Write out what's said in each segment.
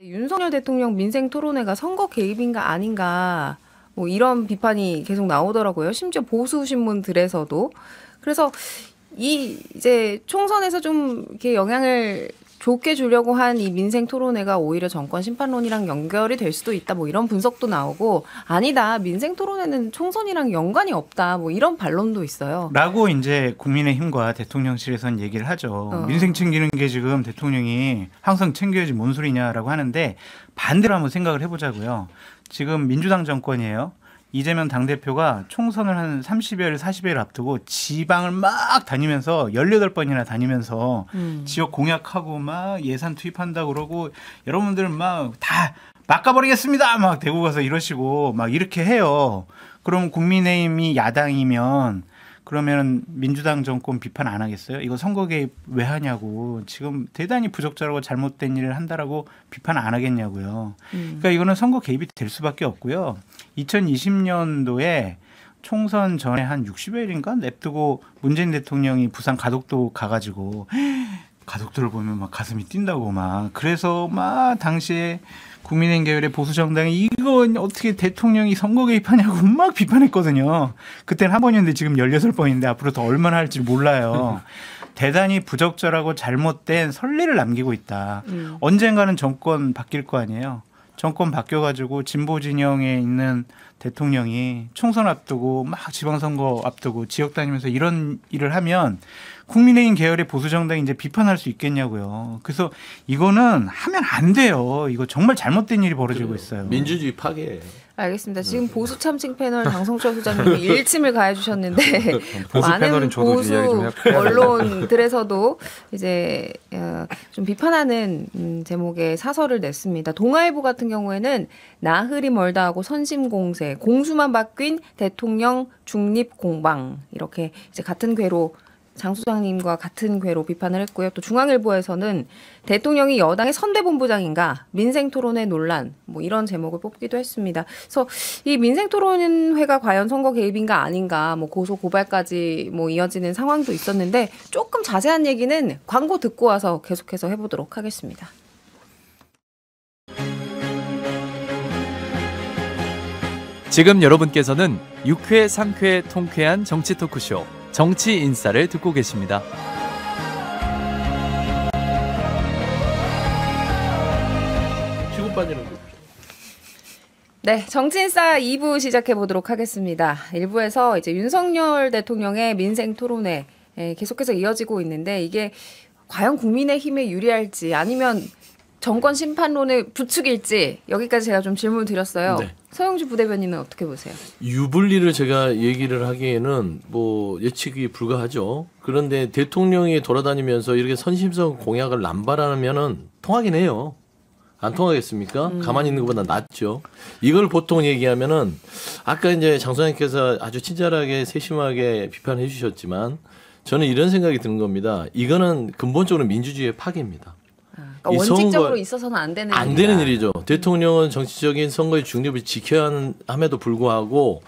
네, 윤석열 대통령 민생 토론회가 선거 개입인가 아닌가 뭐 이런 비판이 계속 나오더라고요. 심지어 보수 신문들에서도. 그래서 이 이제 총선에서 좀 이렇게 영향을 좋게 주려고 한 이 민생 토론회가 오히려 정권 심판론이랑 연결이 될 수도 있다 뭐 이런 분석도 나오고 아니다 민생 토론회는 총선이랑 연관이 없다 뭐 이런 반론도 있어요. 라고 이제 국민의힘과 대통령실에선 얘기를 하죠. 어. 민생 챙기는 게 지금 대통령이 항상 챙겨야지 뭔 소리냐라고 하는데 반대로 한번 생각을 해보자고요. 지금 민주당 정권이에요. 이재명 당대표가 총선을 한 30여일, 40여일 앞두고 지방을 막 다니면서 18번이나 다니면서 음. 지역 공약하고 막 예산 투입한다 그러고 여러분들 막다바꿔버리겠습니다막 대구 가서 이러시고 막 이렇게 해요. 그럼 국민의힘이 야당이면 그러면 민주당 정권 비판 안 하겠어요? 이거 선거 개입 왜 하냐고 지금 대단히 부적절하고 잘못된 일을 한다라고 비판 안 하겠냐고요. 음. 그러니까 이거는 선거 개입이 될 수밖에 없고요. 2020년도에 총선 전에 한 60여일인가 냅두고 문재인 대통령이 부산 가덕도 가가지고 가족들을 보면 막 가슴이 뛴다고 막 그래서 막 당시에 국민의 계열의 보수 정당이 이건 어떻게 대통령이 선거 개입하냐고 막 비판했거든요. 그때는 한 번이었는데 지금 16번인데 앞으로 더 얼마나 할지 몰라요. 대단히 부적절하고 잘못된 선례를 남기고 있다. 음. 언젠가는 정권 바뀔 거 아니에요. 정권 바뀌어가지고 진보 진영에 있는 대통령이 총선 앞두고 막 지방선거 앞두고 지역 다니면서 이런 일을 하면 국민의힘 계열의 보수 정당이 이제 비판할 수 있겠냐고요. 그래서 이거는 하면 안 돼요. 이거 정말 잘못된 일이 벌어지고 그래요. 있어요. 민주주의 파괴요 알겠습니다. 네, 지금 네. 보수 참칭 패널 장성철 소장님이 일침을 가해주셨는데 네, 많은 보수 언론들에서도 이제 어, 좀 비판하는 음, 제목의 사설을 냈습니다. 동아일보 같은 경우에는 나흘이 멀다 하고 선심공세, 공수만 바뀐 대통령 중립 공방 이렇게 이제 같은 궤로 장 소장님과 같은 궤로 비판을 했고요. 또 중앙일보에서는 대통령이 여당의 선대본부장인가 민생 토론의 논란 뭐 이런 제목을 뽑기도 했습니다. 그래서 이 민생 토론회가 과연 선거 개입인가 아닌가 뭐 고소 고발까지 뭐 이어지는 상황도 있었는데 조금 자세한 얘기는 광고 듣고 와서 계속해서 해보도록 하겠습니다. 지금 여러분께서는 6회 상쾌 통쾌한 정치 토크쇼. 정치 인사를 듣고 계십니다. 네, 정치인사 2부 시작해 보도록 하겠습니다. 1부에서 이제 윤석열 대통령의 민생 토론회 예, 계속해서 이어지고 있는데 이게 과연 국민의힘에 유리할지 아니면 정권 심판론의 부축일지 여기까지 제가 좀 질문을 드렸어요. 네. 서영주 부대변인은 어떻게 보세요? 유불리를 제가 얘기를 하기에는 뭐 예측이 불가하죠. 그런데 대통령이 돌아다니면서 이렇게 선심성 공약을 남발하면은 통하긴 해요. 안 통하겠습니까? 음. 가만히 있는 것보다 낫죠. 이걸 보통 얘기하면은 아까 이제 장소장님께서 아주 친절하게 세심하게 비판해 주셨지만 저는 이런 생각이 드는 겁니다. 이거는 근본적으로 민주주의의 파괴입니다. 그러니까 원칙적으로 있어서는 안 되는 안 일이다. 되는 일이죠. 대통령은 정치적인 선거의 중립을 지켜야 함에도 불구하고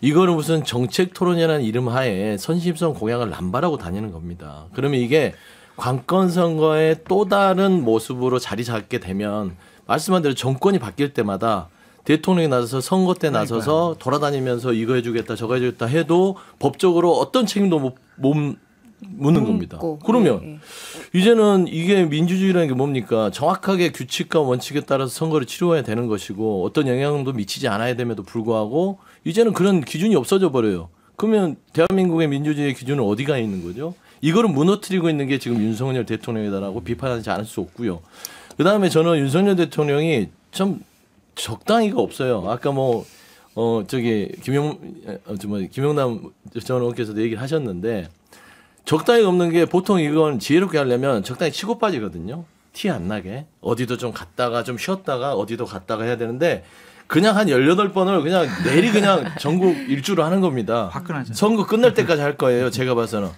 이거는 무슨 정책 토론이라는 이름 하에 선심성 공약을 남발하고 다니는 겁니다. 그러면 이게 관건 선거의 또 다른 모습으로 자리 잡게 되면 말씀한 대로 정권이 바뀔 때마다 대통령이 나서서 선거 때 나서서 돌아다니면서 이거 해주겠다 저거 해주겠다 해도 법적으로 어떤 책임도 못, 못 묻는 겁니다. 그러면 예, 예. 이제는 이게 민주주의라는 게 뭡니까? 정확하게 규칙과 원칙에 따라서 선거를 치러야 되는 것이고 어떤 영향도 미치지 않아야 됨에도 불구하고 이제는 그런 기준이 없어져 버려요. 그러면 대한민국의 민주주의의 기준은 어디가 있는 거죠? 이거를 무너뜨리고 있는 게 지금 윤석열 대통령이다라고 비판하지 않을 수 없고요. 그 다음에 저는 윤석열 대통령이 참 적당히가 없어요. 아까 뭐, 어, 저기, 김용, 어, 뭐 김용남 전원께서도 얘기를 하셨는데 적당히 없는게 보통 이건 지혜롭게 하려면 적당히 치고 빠지거든요. 티 안 나게. 어디도 좀 갔다가 좀 쉬었다가 어디도 갔다가 해야 되는데 그냥 한 18번을 그냥 내리 그냥 전국 일주를 하는 겁니다. 화끈하죠. 선거 끝날 때까지 할 거예요. 제가 봐서는.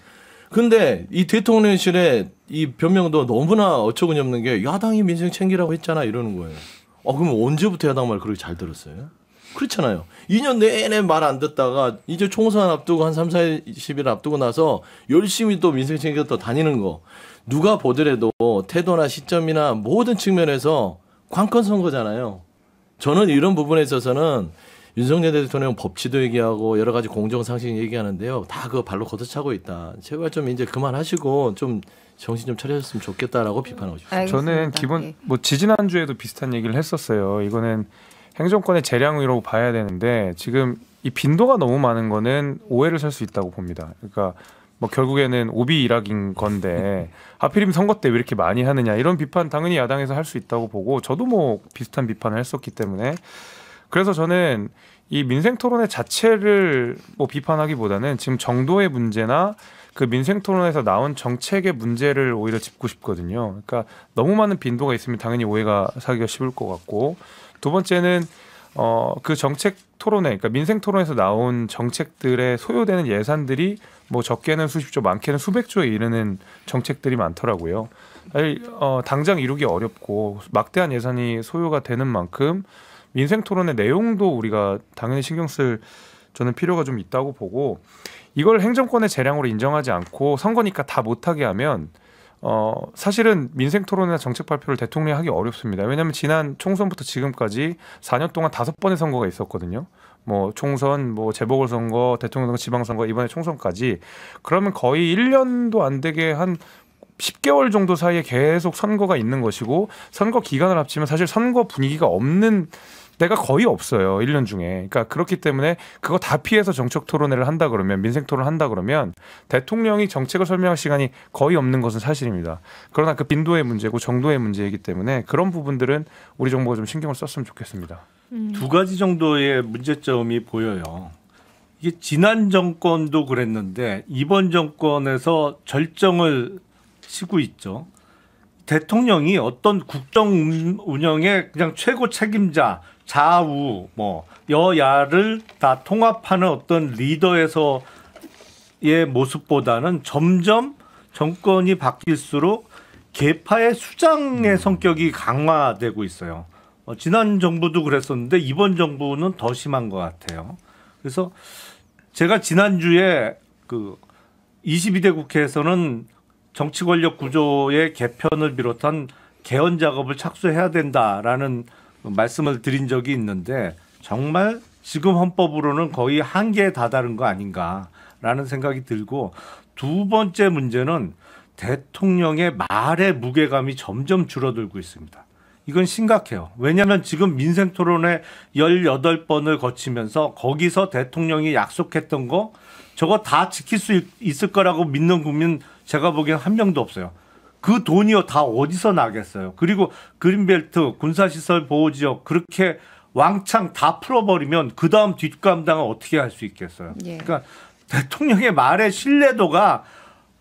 근데 이 대통령실의 이 변명도 너무나 어처구니 없는 게 야당이 민생 챙기라고 했잖아 이러는 거예요. 어, 그럼 언제부터 야당 말 그렇게 잘 들었어요? 그렇잖아요. 2년 내내 말 안 듣다가 이제 총선 앞두고 한 3, 40일 앞두고 나서 열심히 또 민생 챙겨 또 다니는 거. 누가 보더라도 태도나 시점이나 모든 측면에서 관건 선거잖아요. 저는 이런 부분에 있어서는 윤석열 대통령 법치도 얘기하고 여러 가지 공정상식 얘기하는데요. 다 그거 발로 걷어차고 있다. 제발 좀 이제 그만하시고 좀 정신 좀 차려줬으면 좋겠다라고 비판하고 싶습니다. 저는 기본 뭐 지지난주에도 비슷한 얘기를 했었어요. 이거는 행정권의 재량으로 봐야 되는데 지금 이 빈도가 너무 많은 거는 오해를 살 수 있다고 봅니다. 그러니까 뭐 결국에는 오비 일학인 건데 하필이면 선거 때 왜 이렇게 많이 하느냐 이런 비판 당연히 야당에서 할 수 있다고 보고 저도 뭐 비슷한 비판을 했었기 때문에 그래서 저는 이 민생 토론회 자체를 뭐 비판하기보다는 지금 정도의 문제나 그 민생 토론에서 나온 정책의 문제를 오히려 짚고 싶거든요. 그러니까 너무 많은 빈도가 있으면 당연히 오해가 사기가 쉬울 것 같고 두 번째는 어, 그 정책 토론회, 그러니까 민생 토론에서 나온 정책들의 소요되는 예산들이 뭐 적게는 수십조, 많게는 수백조에 이르는 정책들이 많더라고요. 아니, 어, 당장 이루기 어렵고 막대한 예산이 소요가 되는 만큼 민생 토론의 내용도 우리가 당연히 신경 쓸 저는 필요가 좀 있다고 보고 이걸 행정권의 재량으로 인정하지 않고 선거니까 다 못하게 하면 어, 사실은 민생 토론이나 정책 발표를 대통령이 하기 어렵습니다. 왜냐하면 지난 총선부터 지금까지 4년 동안 다섯 번의 선거가 있었거든요. 뭐 총선, 뭐 재보궐선거, 대통령 선거, 지방선거 이번에 총선까지 그러면 거의 1년도 안 되게 한 10개월 정도 사이에 계속 선거가 있는 것이고 선거 기간을 합치면 사실 선거 분위기가 없는 때가 거의 없어요. 1년 중에. 그러니까 그렇기 때문에 그거 다 피해서 정책 토론회를 한다 그러면 민생 토론을 한다 그러면 대통령이 정책을 설명할 시간이 거의 없는 것은 사실입니다. 그러나 그 빈도의 문제고 정도의 문제이기 때문에 그런 부분들은 우리 정부가 좀 신경을 썼으면 좋겠습니다. 음. 두 가지 정도의 문제점이 보여요. 이게 지난 정권도 그랬는데 이번 정권에서 절정을 치고 있죠. 대통령이 어떤 국정 운영의 그냥 최고 책임자, 좌우, 뭐, 여야를 다 통합하는 어떤 리더에서의 모습보다는 점점 정권이 바뀔수록 개파의 수장의 음. 성격이 강화되고 있어요. 어, 지난 정부도 그랬었는데 이번 정부는 더 심한 것 같아요. 그래서 제가 지난주에 그 22대 국회에서는 정치 권력 구조의 개편을 비롯한 개헌 작업을 착수해야 된다라는 말씀을 드린 적이 있는데 정말 지금 헌법으로는 거의 한계에 다다른 거 아닌가라는 생각이 들고 두 번째 문제는 대통령의 말의 무게감이 점점 줄어들고 있습니다. 이건 심각해요. 왜냐하면 지금 민생 토론회 18번을 거치면서 거기서 대통령이 약속했던 거 저거 다 지킬 수 있을 거라고 믿는 국민 제가 보기엔 한 명도 없어요. 그 돈이요 다 어디서 나겠어요. 그리고 그린벨트 군사시설 보호지역 그렇게 왕창 다 풀어버리면 그 다음 뒷감당을 어떻게 할 수 있겠어요. 예. 그러니까 대통령의 말의 신뢰도가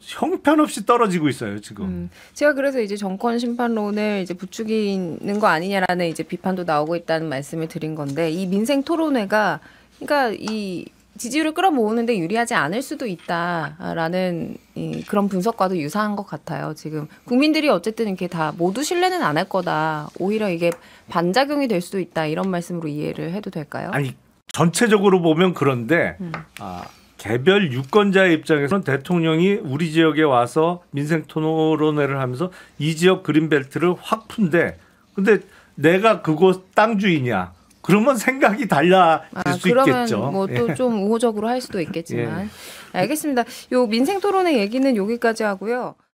형편없이 떨어지고 있어요 지금. 음, 제가 그래서 이제 정권 심판론을 이제 부추기는 거 아니냐라는 이제 비판도 나오고 있다는 말씀을 드린 건데 이 민생 토론회가 그러니까 이 지지율을 끌어모으는데 유리하지 않을 수도 있다라는 이, 그런 분석과도 유사한 것 같아요. 지금 국민들이 어쨌든 이렇게 다 모두 신뢰는 안 할 거다. 오히려 이게 반작용이 될 수도 있다 이런 말씀으로 이해를 해도 될까요? 아니 전체적으로 보면 그런데 음. 아. 개별 유권자의 입장에서는 대통령이 우리 지역에 와서 민생 토론회를 하면서 이 지역 그린벨트를 확 푼대. 근데 내가 그곳 땅 주인이야. 그러면 생각이 달라질 아, 수 있겠죠. 뭐 또좀 예. 우호적으로 할 수도 있겠지만. 예. 알겠습니다. 요 민생 토론회 얘기는 여기까지 하고요.